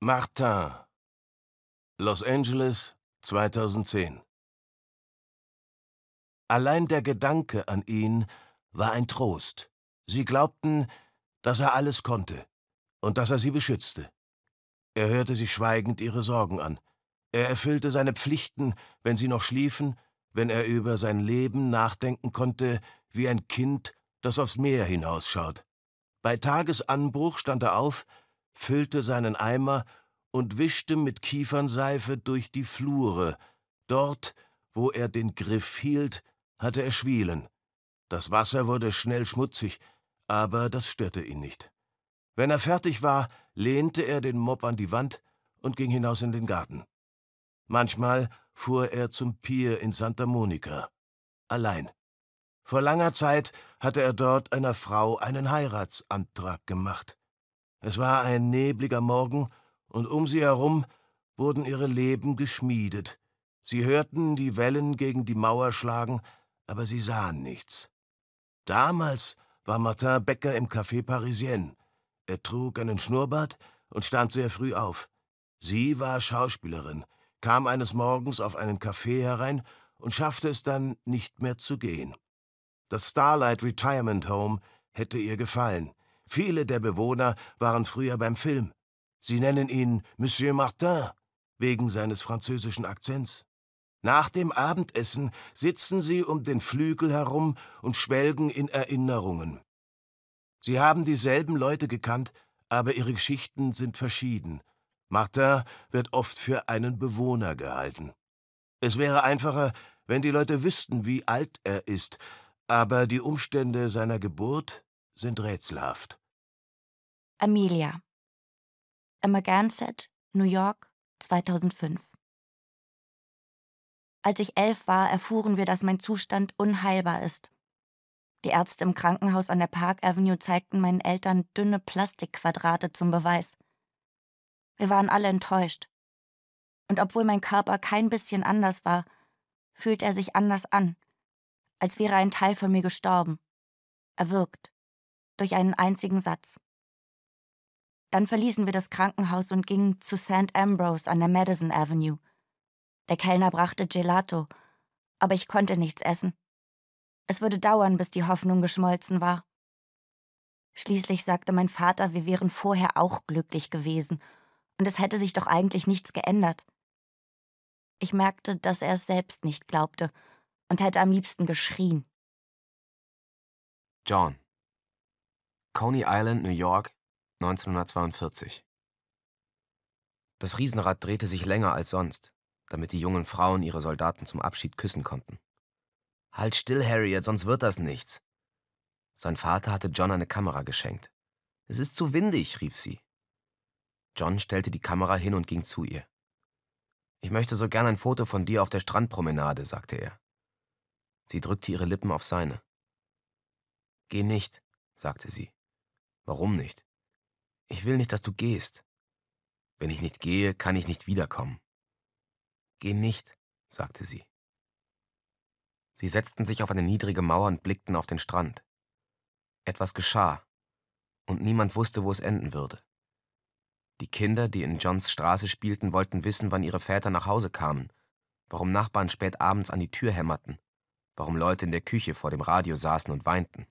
Martin. Los Angeles 2010. Allein der Gedanke an ihn war ein Trost. Sie glaubten, dass er alles konnte und dass er sie beschützte. Er hörte sich schweigend ihre Sorgen an. Er erfüllte seine Pflichten, wenn sie noch schliefen, wenn er über sein Leben nachdenken konnte, wie ein Kind, das aufs Meer hinausschaut. Bei Tagesanbruch stand er auf, füllte seinen Eimer und wischte mit Kiefernseife durch die Flure. Dort, wo er den Griff hielt, hatte er Schwielen. Das Wasser wurde schnell schmutzig, aber das störte ihn nicht. Wenn er fertig war, lehnte er den Mob an die Wand und ging hinaus in den Garten. Manchmal fuhr er zum Pier in Santa Monica. Allein. Vor langer Zeit hatte er dort einer Frau einen Heiratsantrag gemacht. Es war ein nebliger Morgen, und um sie herum wurden ihre Leben geschmiedet. Sie hörten die Wellen gegen die Mauer schlagen, aber sie sahen nichts. Damals war Martin Becker im Café Parisien. Er trug einen Schnurrbart und stand sehr früh auf. Sie war Schauspielerin, kam eines Morgens auf einen Café herein und schaffte es dann nicht mehr zu gehen. Das Starlight Retirement Home hätte ihr gefallen. Viele der Bewohner waren früher beim Film. Sie nennen ihn Monsieur Martin, wegen seines französischen Akzents. Nach dem Abendessen sitzen sie um den Flügel herum und schwelgen in Erinnerungen. Sie haben dieselben Leute gekannt, aber ihre Geschichten sind verschieden. Martin wird oft für einen Bewohner gehalten. Es wäre einfacher, wenn die Leute wüssten, wie alt er ist, aber die Umstände seiner Geburt sind rätselhaft. Amelia. Emma New York, 2005. Als ich elf war, erfuhren wir, dass mein Zustand unheilbar ist. Die Ärzte im Krankenhaus an der Park Avenue zeigten meinen Eltern dünne Plastikquadrate zum Beweis. Wir waren alle enttäuscht. Und obwohl mein Körper kein bisschen anders war, fühlt er sich anders an, als wäre ein Teil von mir gestorben, erwürgt, durch einen einzigen Satz. Dann verließen wir das Krankenhaus und gingen zu St. Ambrose an der Madison Avenue. Der Kellner brachte Gelato, aber ich konnte nichts essen. Es würde dauern, bis die Hoffnung geschmolzen war. Schließlich sagte mein Vater, wir wären vorher auch glücklich gewesen, und es hätte sich doch eigentlich nichts geändert. Ich merkte, dass er es selbst nicht glaubte und hätte am liebsten geschrien. John. Coney Island, New York, 1942. Das Riesenrad drehte sich länger als sonst, damit die jungen Frauen ihre Soldaten zum Abschied küssen konnten. Halt still, Harriet, sonst wird das nichts. Sein Vater hatte John eine Kamera geschenkt. Es ist zu windig, rief sie. John stellte die Kamera hin und ging zu ihr. Ich möchte so gern ein Foto von dir auf der Strandpromenade, sagte er. Sie drückte ihre Lippen auf seine. Geh nicht, sagte sie. Warum nicht? Ich will nicht, dass du gehst. Wenn ich nicht gehe, kann ich nicht wiederkommen. Geh nicht, sagte sie. Sie setzten sich auf eine niedrige Mauer und blickten auf den Strand. Etwas geschah, und niemand wusste, wo es enden würde. Die Kinder, die in Johns Straße spielten, wollten wissen, wann ihre Väter nach Hause kamen, warum Nachbarn spät abends an die Tür hämmerten, warum Leute in der Küche vor dem Radio saßen und weinten.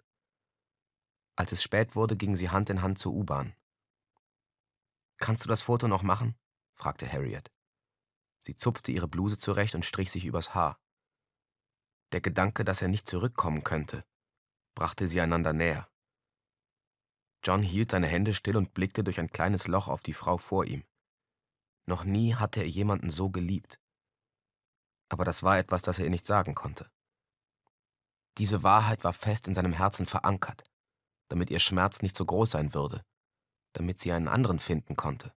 Als es spät wurde, gingen sie Hand in Hand zur U-Bahn. Kannst du das Foto noch machen? fragte Harriet. Sie zupfte ihre Bluse zurecht und strich sich übers Haar. Der Gedanke, dass er nicht zurückkommen könnte, brachte sie einander näher. John hielt seine Hände still und blickte durch ein kleines Loch auf die Frau vor ihm. Noch nie hatte er jemanden so geliebt. Aber das war etwas, das er ihr nicht sagen konnte. Diese Wahrheit war fest in seinem Herzen verankert, damit ihr Schmerz nicht so groß sein würde, damit sie einen anderen finden konnte.